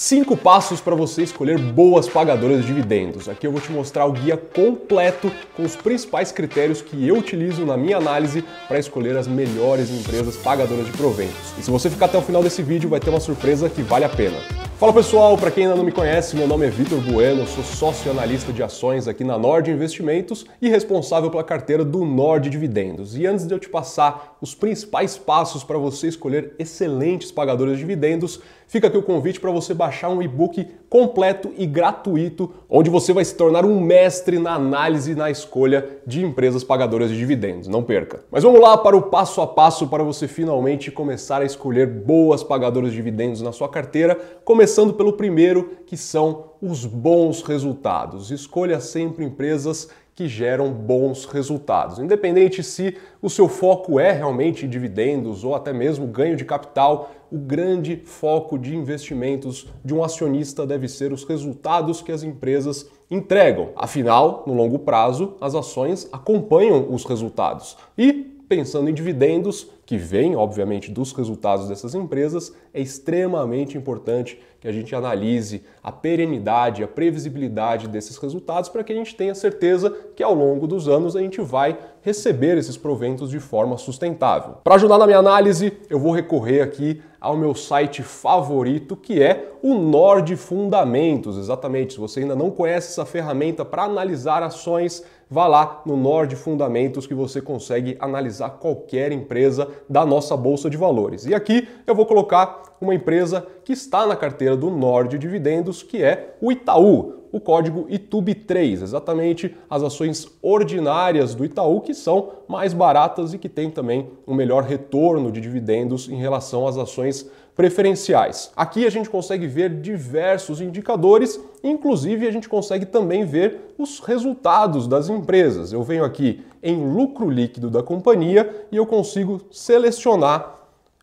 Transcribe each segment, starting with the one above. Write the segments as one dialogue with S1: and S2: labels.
S1: 5 passos para você escolher boas pagadoras de dividendos. Aqui eu vou te mostrar o guia completo com os principais critérios que eu utilizo na minha análise para escolher as melhores empresas pagadoras de proventos. E se você ficar até o final desse vídeo, vai ter uma surpresa que vale a pena. Fala pessoal, para quem ainda não me conhece, meu nome é Vitor Bueno, sou sócio analista de ações aqui na Nord Investimentos e responsável pela carteira do Nord Dividendos. E antes de eu te passar os principais passos para você escolher excelentes pagadores de dividendos, fica aqui o convite para você baixar um e-book completo e gratuito, onde você vai se tornar um mestre na análise e na escolha de empresas pagadoras de dividendos. Não perca. Mas vamos lá para o passo a passo para você finalmente começar a escolher boas pagadoras de dividendos na sua carteira, começando Começando pelo primeiro, que são os bons resultados. Escolha sempre empresas que geram bons resultados. Independente se o seu foco é realmente dividendos ou até mesmo ganho de capital, o grande foco de investimentos de um acionista deve ser os resultados que as empresas entregam. Afinal, no longo prazo, as ações acompanham os resultados. E pensando em dividendos, que vem, obviamente, dos resultados dessas empresas, é extremamente importante que a gente analise a perenidade, a previsibilidade desses resultados para que a gente tenha certeza que ao longo dos anos a gente vai receber esses proventos de forma sustentável. Para ajudar na minha análise, eu vou recorrer aqui ao meu site favorito, que é o Nord Fundamentos. Exatamente, se você ainda não conhece essa ferramenta para analisar ações, vá lá no Nord Fundamentos que você consegue analisar qualquer empresa da nossa bolsa de valores. E aqui eu vou colocar uma empresa que está na carteira do Nord Dividendos, que é o Itaú, o código ITUB3, exatamente as ações ordinárias do Itaú que são mais baratas e que têm também um melhor retorno de dividendos em relação às ações preferenciais. Aqui a gente consegue ver diversos indicadores, inclusive a gente consegue também ver os resultados das empresas. Eu venho aqui em lucro líquido da companhia e eu consigo selecionar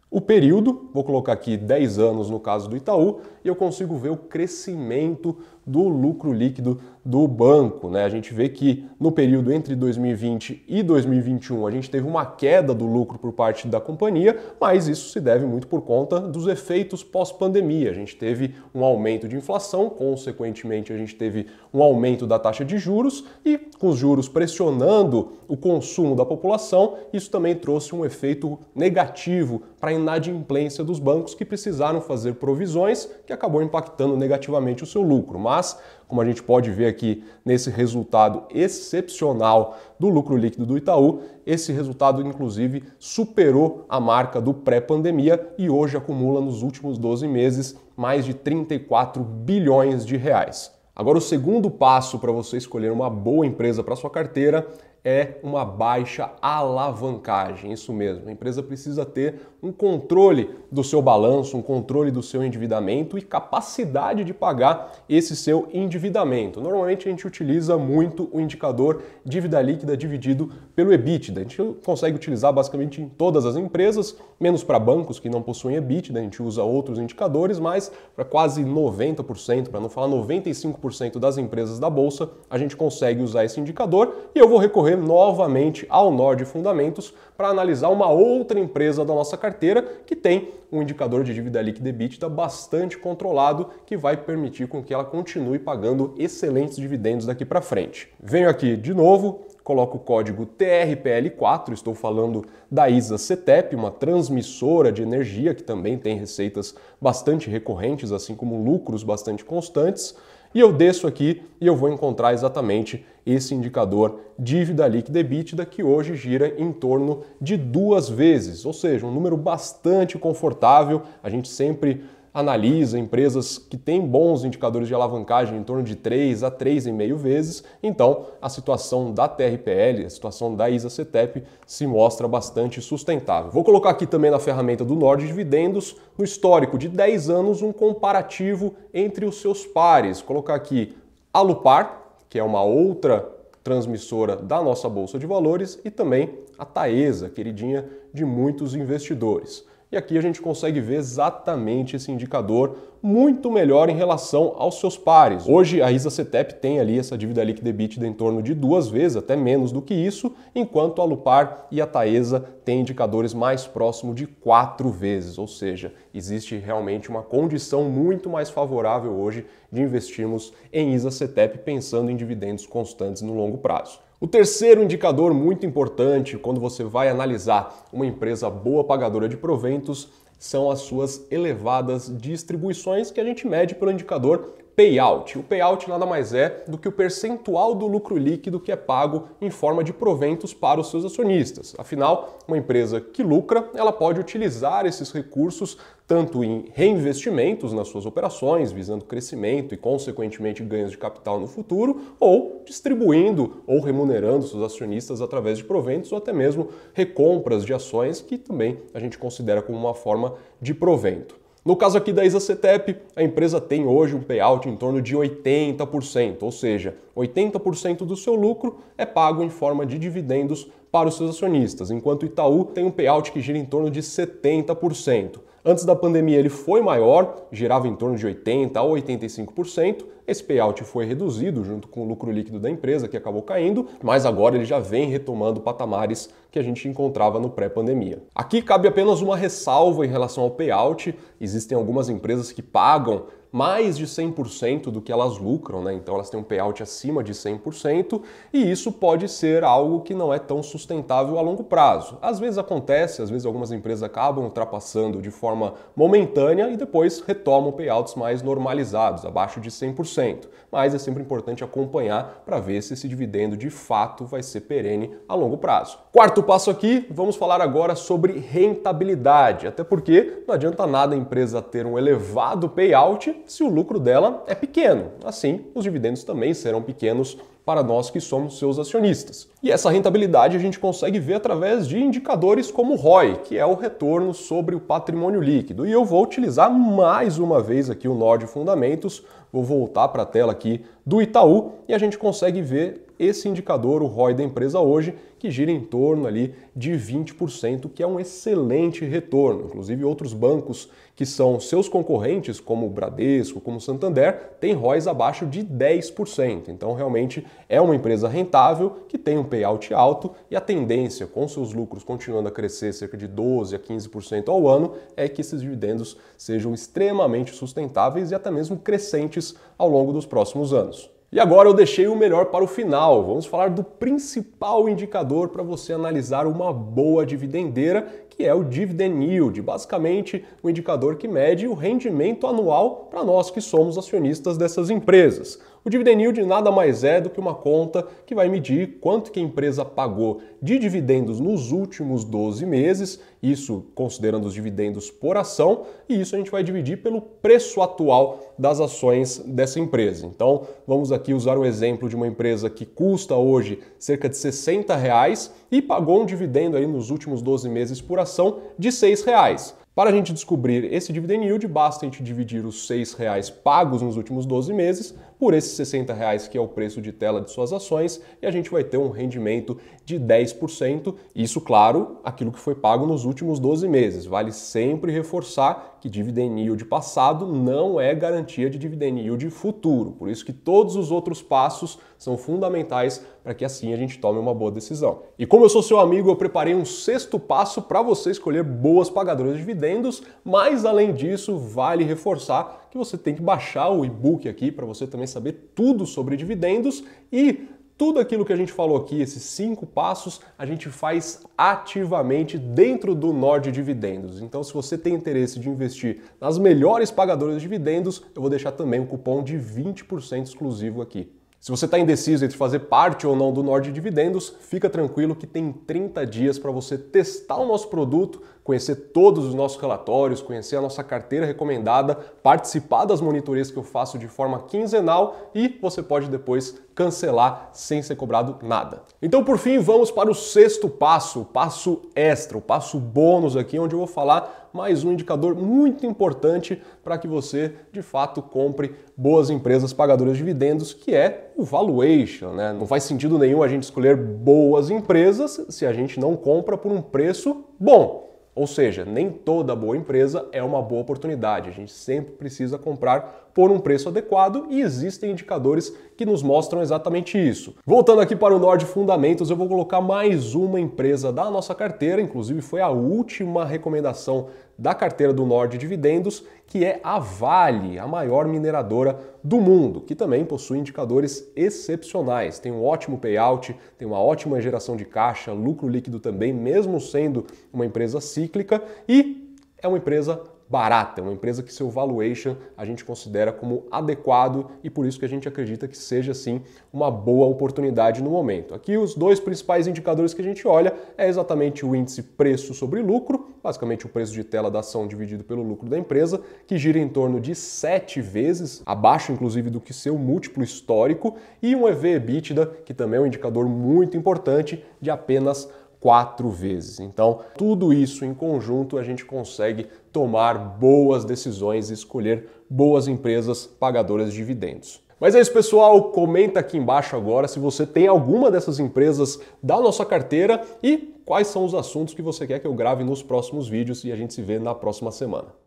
S1: o período, vou colocar aqui 10 anos no caso do Itaú, e eu consigo ver o crescimento do lucro líquido do banco. Né? A gente vê que no período entre 2020 e 2021 a gente teve uma queda do lucro por parte da companhia, mas isso se deve muito por conta dos efeitos pós-pandemia. A gente teve um aumento de inflação, consequentemente a gente teve um aumento da taxa de juros e com os juros pressionando o consumo da população, isso também trouxe um efeito negativo para a inadimplência dos bancos que precisaram fazer provisões que acabou impactando negativamente o seu lucro. Mas mas como a gente pode ver aqui nesse resultado excepcional do lucro líquido do Itaú, esse resultado inclusive superou a marca do pré-pandemia e hoje acumula nos últimos 12 meses mais de 34 bilhões de reais. Agora, o segundo passo para você escolher uma boa empresa para sua carteira é uma baixa alavancagem. Isso mesmo, a empresa precisa ter um controle do seu balanço, um controle do seu endividamento e capacidade de pagar esse seu endividamento. Normalmente a gente utiliza muito o indicador dívida líquida dividido pelo EBITDA. A gente consegue utilizar basicamente em todas as empresas, menos para bancos que não possuem EBITDA, a gente usa outros indicadores, mas para quase 90%, para não falar 95% 25% das empresas da bolsa, a gente consegue usar esse indicador e eu vou recorrer novamente ao Nord Fundamentos para analisar uma outra empresa da nossa carteira que tem um indicador de dívida líquida EBITDA bastante controlado que vai permitir com que ela continue pagando excelentes dividendos daqui para frente. Venho aqui de novo, coloco o código TRPL4, estou falando da ISA CETEP, uma transmissora de energia que também tem receitas bastante recorrentes, assim como lucros bastante constantes. E eu desço aqui e eu vou encontrar exatamente esse indicador dívida líquida EBITDA que hoje gira em torno de duas vezes, ou seja, um número bastante confortável. A gente sempre analisa empresas que têm bons indicadores de alavancagem em torno de 3 a 3,5 vezes, então a situação da TRPL, a situação da ISA-CETEP se mostra bastante sustentável. Vou colocar aqui também na ferramenta do Nord Dividendos, no histórico de 10 anos, um comparativo entre os seus pares. Vou colocar aqui Alupar, que é uma outra transmissora da nossa bolsa de valores, e também a Taesa, queridinha de muitos investidores. E aqui a gente consegue ver exatamente esse indicador muito melhor em relação aos seus pares. Hoje a Isa Cetep tem ali essa dívida líquida EBITDA em torno de duas vezes, até menos do que isso, enquanto a Lupar e a Taesa têm indicadores mais próximos de quatro vezes, ou seja, existe realmente uma condição muito mais favorável hoje de investirmos em Isa Cetep pensando em dividendos constantes no longo prazo. O terceiro indicador muito importante quando você vai analisar uma empresa boa pagadora de proventos são as suas elevadas distribuições que a gente mede pelo indicador payout. O payout nada mais é do que o percentual do lucro líquido que é pago em forma de proventos para os seus acionistas. Afinal, uma empresa que lucra, ela pode utilizar esses recursos tanto em reinvestimentos nas suas operações, visando crescimento e, consequentemente, ganhos de capital no futuro, ou distribuindo ou remunerando seus acionistas através de proventos ou até mesmo recompras de ações, que também a gente considera como uma forma de provento. No caso aqui da Isacetep, a empresa tem hoje um payout em torno de 80%, ou seja, 80% do seu lucro é pago em forma de dividendos para os seus acionistas, enquanto o Itaú tem um payout que gira em torno de 70%. Antes da pandemia ele foi maior, girava em torno de 80 a 85%. Esse payout foi reduzido junto com o lucro líquido da empresa que acabou caindo, mas agora ele já vem retomando patamares que a gente encontrava no pré-pandemia. Aqui cabe apenas uma ressalva em relação ao payout. Existem algumas empresas que pagam mais de 100% do que elas lucram, né? então elas têm um payout acima de 100%, e isso pode ser algo que não é tão sustentável a longo prazo. Às vezes acontece, às vezes algumas empresas acabam ultrapassando de forma momentânea e depois retomam payouts mais normalizados, abaixo de 100%, mas é sempre importante acompanhar para ver se esse dividendo de fato vai ser perene a longo prazo. Quarto passo aqui, vamos falar agora sobre rentabilidade, até porque não adianta nada a empresa ter um elevado payout se o lucro dela é pequeno. Assim, os dividendos também serão pequenos para nós que somos seus acionistas. E essa rentabilidade a gente consegue ver através de indicadores como o ROI, que é o retorno sobre o patrimônio líquido. E eu vou utilizar mais uma vez aqui o Nord Fundamentos, vou voltar para a tela aqui do Itaú e a gente consegue ver esse indicador, o ROI da empresa hoje, que gira em torno ali de 20%, que é um excelente retorno. Inclusive outros bancos que são seus concorrentes, como o Bradesco, como o Santander, têm ROIs abaixo de 10%. Então realmente é uma empresa rentável que tem um payout alto e a tendência, com seus lucros continuando a crescer cerca de 12 a 15% ao ano, é que esses dividendos sejam extremamente sustentáveis e até mesmo crescentes ao longo dos próximos anos. E agora eu deixei o melhor para o final. Vamos falar do principal indicador para você analisar uma boa dividendeira, que é o dividend yield, basicamente o um indicador que mede o rendimento anual para nós que somos acionistas dessas empresas. O dividend yield nada mais é do que uma conta que vai medir quanto que a empresa pagou de dividendos nos últimos 12 meses, isso considerando os dividendos por ação, e isso a gente vai dividir pelo preço atual das ações dessa empresa. Então, vamos aqui usar o exemplo de uma empresa que custa hoje cerca de 60 reais e pagou um dividendo aí nos últimos 12 meses por ação de 6 reais. Para a gente descobrir esse dividend yield, basta a gente dividir os R$ reais pagos nos últimos 12 meses por esses 60 reais que é o preço de tela de suas ações e a gente vai ter um rendimento de 10%, isso claro, aquilo que foi pago nos últimos 12 meses. Vale sempre reforçar que dividend yield passado não é garantia de dividend yield futuro, por isso que todos os outros passos são fundamentais para que assim a gente tome uma boa decisão. E como eu sou seu amigo, eu preparei um sexto passo para você escolher boas pagadoras de dividendos, mas além disso, vale reforçar que você tem que baixar o e-book aqui para você também querem saber tudo sobre dividendos e tudo aquilo que a gente falou aqui, esses cinco passos, a gente faz ativamente dentro do Nord Dividendos. Então, se você tem interesse de investir nas melhores pagadoras de dividendos, eu vou deixar também um cupom de 20% exclusivo aqui. Se você está indeciso entre fazer parte ou não do Nord Dividendos, fica tranquilo que tem 30 dias para você testar o nosso produto, conhecer todos os nossos relatórios, conhecer a nossa carteira recomendada, participar das monitorias que eu faço de forma quinzenal e você pode depois cancelar sem ser cobrado nada. Então, por fim, vamos para o sexto passo, o passo extra, o passo bônus aqui, onde eu vou falar mais um indicador muito importante para que você, de fato, compre boas empresas pagadoras de dividendos, que é o valuation. Né? Não faz sentido nenhum a gente escolher boas empresas se a gente não compra por um preço bom. Ou seja, nem toda boa empresa é uma boa oportunidade. A gente sempre precisa comprar por um preço adequado e existem indicadores que nos mostram exatamente isso. Voltando aqui para o Nord Fundamentos, eu vou colocar mais uma empresa da nossa carteira, inclusive foi a última recomendação da carteira do Nord Dividendos, que é a Vale, a maior mineradora do mundo, que também possui indicadores excepcionais. Tem um ótimo payout, tem uma ótima geração de caixa, lucro líquido também, mesmo sendo uma empresa cíclica e é uma empresa barata, uma empresa que seu valuation a gente considera como adequado e por isso que a gente acredita que seja sim uma boa oportunidade no momento. Aqui os dois principais indicadores que a gente olha é exatamente o índice preço sobre lucro, basicamente o preço de tela da ação dividido pelo lucro da empresa, que gira em torno de 7 vezes, abaixo inclusive do que seu múltiplo histórico, e um EV EBITDA, que também é um indicador muito importante de apenas quatro vezes. Então, tudo isso em conjunto a gente consegue tomar boas decisões e escolher boas empresas pagadoras de dividendos. Mas é isso, pessoal. Comenta aqui embaixo agora se você tem alguma dessas empresas da nossa carteira e quais são os assuntos que você quer que eu grave nos próximos vídeos e a gente se vê na próxima semana.